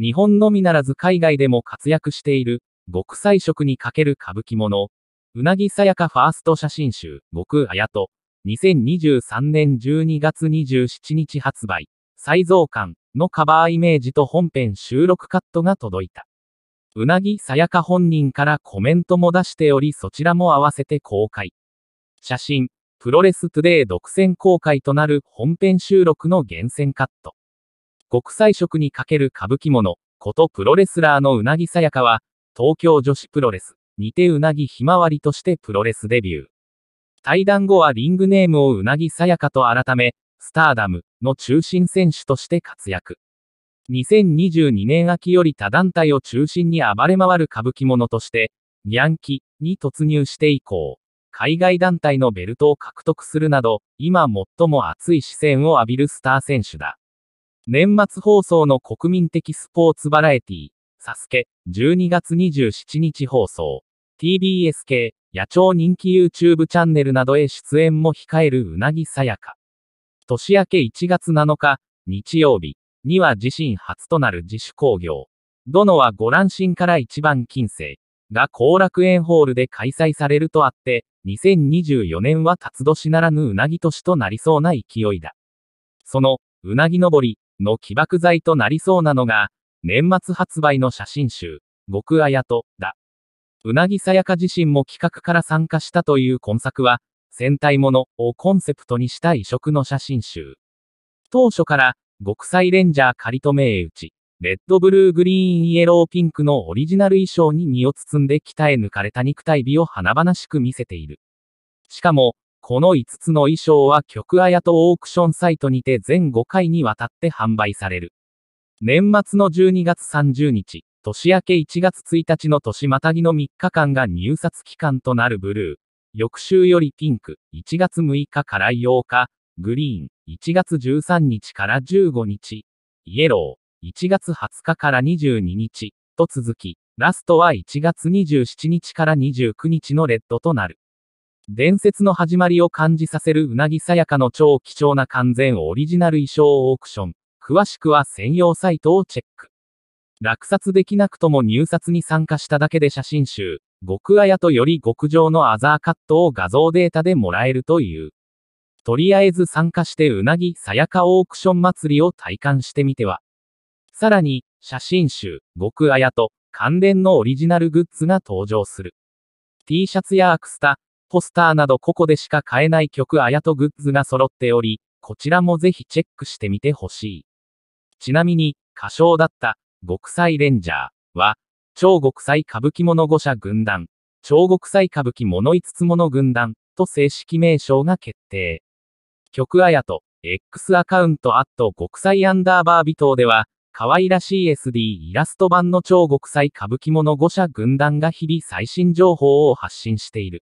日本のみならず海外でも活躍している、極彩色にかける歌舞伎もの、うなぎさやかファースト写真集、極あやと、2023年12月27日発売、再造館のカバーイメージと本編収録カットが届いた。うなぎさやか本人からコメントも出しておりそちらも合わせて公開。写真、プロレストゥデイ独占公開となる本編収録の厳選カット。国際色にかける歌舞伎者、ことプロレスラーのうなぎさやかは、東京女子プロレス、似てうなぎひまわりとしてプロレスデビュー。対談後はリングネームをうなぎさやかと改め、スターダムの中心選手として活躍。2022年秋より他団体を中心に暴れ回る歌舞伎者として、ニャンキに突入して以降、海外団体のベルトを獲得するなど、今最も熱い視線を浴びるスター選手だ。年末放送の国民的スポーツバラエティ、サスケ、12月27日放送、TBS 系、野鳥人気 YouTube チャンネルなどへ出演も控えるうなぎさやか。年明け1月7日、日曜日、には自身初となる自主興行。のはご乱心から一番近世が後楽園ホールで開催されるとあって、2024年は辰年ならぬうなぎ年となりそうな勢いだ。その、うなぎ登り、の起爆剤となりそうなのが、年末発売の写真集、極あやと、だ。うなぎさやか自身も企画から参加したという今作は、戦隊ものをコンセプトにした異色の写真集。当初から、極彩レンジャー仮と名打ち、レッドブルーグリーンイエローピンクのオリジナル衣装に身を包んで鍛え抜かれた肉体美を華々しく見せている。しかも、この5つの衣装は曲あやとオークションサイトにて全5回にわたって販売される。年末の12月30日、年明け1月1日の年またぎの3日間が入札期間となるブルー。翌週よりピンク、1月6日から8日、グリーン、1月13日から15日、イエロー、1月20日から22日、と続き、ラストは1月27日から29日のレッドとなる。伝説の始まりを感じさせるうなぎさやかの超貴重な完全オリジナル衣装オークション。詳しくは専用サイトをチェック。落札できなくとも入札に参加しただけで写真集、極あやとより極上のアザーカットを画像データでもらえるという。とりあえず参加してうなぎさやかオークション祭りを体感してみては。さらに、写真集、極あやと関連のオリジナルグッズが登場する。T シャツやアクスタ、ポスターなどここでしか買えない曲あやとグッズが揃っており、こちらもぜひチェックしてみてほしい。ちなみに、歌唱だった、極彩レンジャーは、超極彩歌舞伎物5社軍団、超極彩歌舞伎物5つ物軍団と正式名称が決定。曲あやと、X アカウントアット極彩アンダーバートーでは、可愛らしい SD イラスト版の超極彩歌舞伎物5社軍団が日々最新情報を発信している。